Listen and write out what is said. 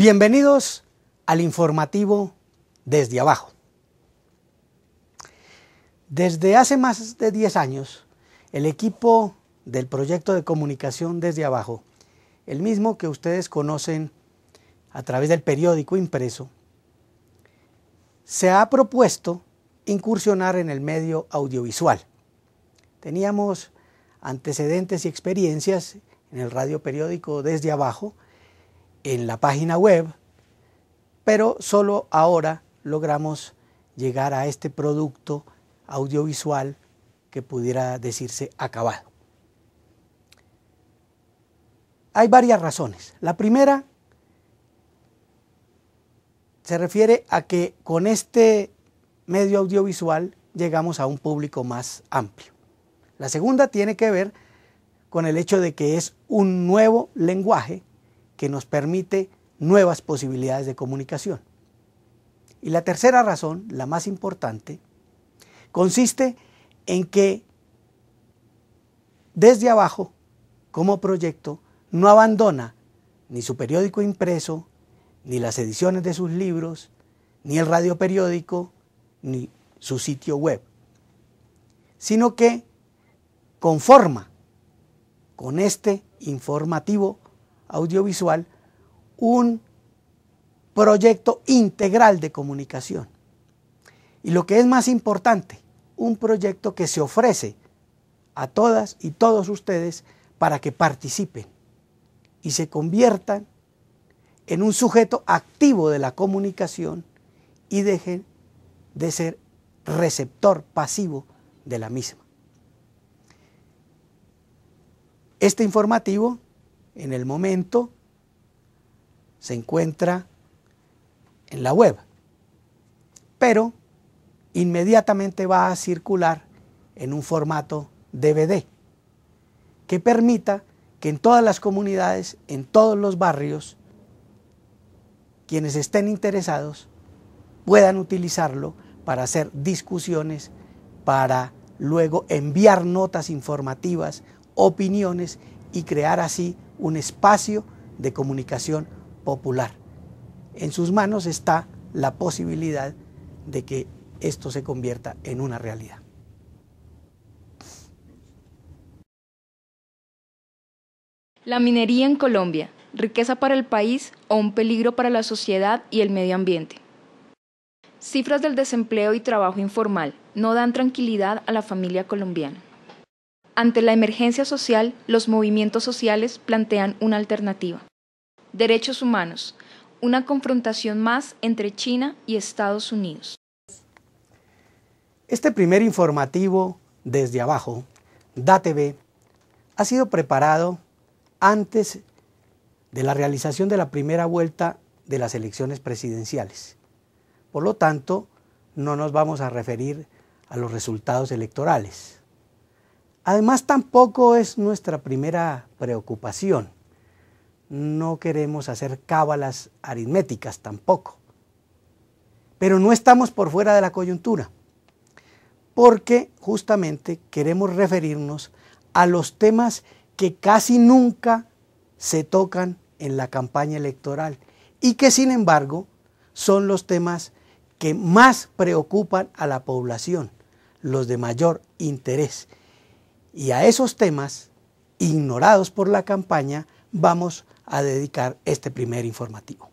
Bienvenidos al informativo desde abajo. Desde hace más de 10 años, el equipo del proyecto de comunicación desde abajo, el mismo que ustedes conocen a través del periódico impreso, se ha propuesto incursionar en el medio audiovisual. Teníamos antecedentes y experiencias en el radio periódico desde abajo, en la página web, pero solo ahora logramos llegar a este producto audiovisual que pudiera decirse acabado. Hay varias razones. La primera se refiere a que con este medio audiovisual llegamos a un público más amplio. La segunda tiene que ver con el hecho de que es un nuevo lenguaje que nos permite nuevas posibilidades de comunicación. Y la tercera razón, la más importante, consiste en que desde abajo, como proyecto, no abandona ni su periódico impreso, ni las ediciones de sus libros, ni el radio periódico, ni su sitio web, sino que conforma con este informativo audiovisual un proyecto integral de comunicación. Y lo que es más importante, un proyecto que se ofrece a todas y todos ustedes para que participen y se conviertan en un sujeto activo de la comunicación y dejen de ser receptor pasivo de la misma. Este informativo en el momento se encuentra en la web, pero inmediatamente va a circular en un formato DVD que permita que en todas las comunidades, en todos los barrios, quienes estén interesados puedan utilizarlo para hacer discusiones, para luego enviar notas informativas, opiniones y crear así un espacio de comunicación popular. En sus manos está la posibilidad de que esto se convierta en una realidad. La minería en Colombia, riqueza para el país o un peligro para la sociedad y el medio ambiente. Cifras del desempleo y trabajo informal no dan tranquilidad a la familia colombiana. Ante la emergencia social, los movimientos sociales plantean una alternativa. Derechos humanos, una confrontación más entre China y Estados Unidos. Este primer informativo desde abajo, DATV, ha sido preparado antes de la realización de la primera vuelta de las elecciones presidenciales. Por lo tanto, no nos vamos a referir a los resultados electorales. Además, tampoco es nuestra primera preocupación. No queremos hacer cábalas aritméticas tampoco. Pero no estamos por fuera de la coyuntura, porque justamente queremos referirnos a los temas que casi nunca se tocan en la campaña electoral y que sin embargo son los temas que más preocupan a la población, los de mayor interés y a esos temas, ignorados por la campaña, vamos a dedicar este primer informativo.